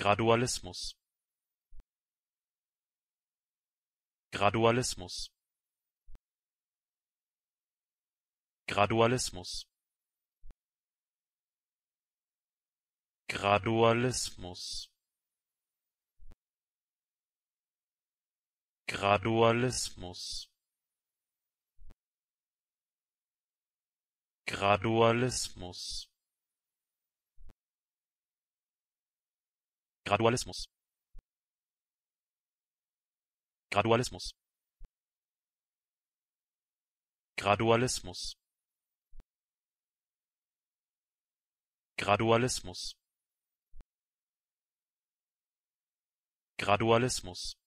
Gradualismus Gradualismus Gradualismus Gradualismus Gradualismus Gradualismus Gradualismus Gradualismus Gradualismus Gradualismus Gradualismus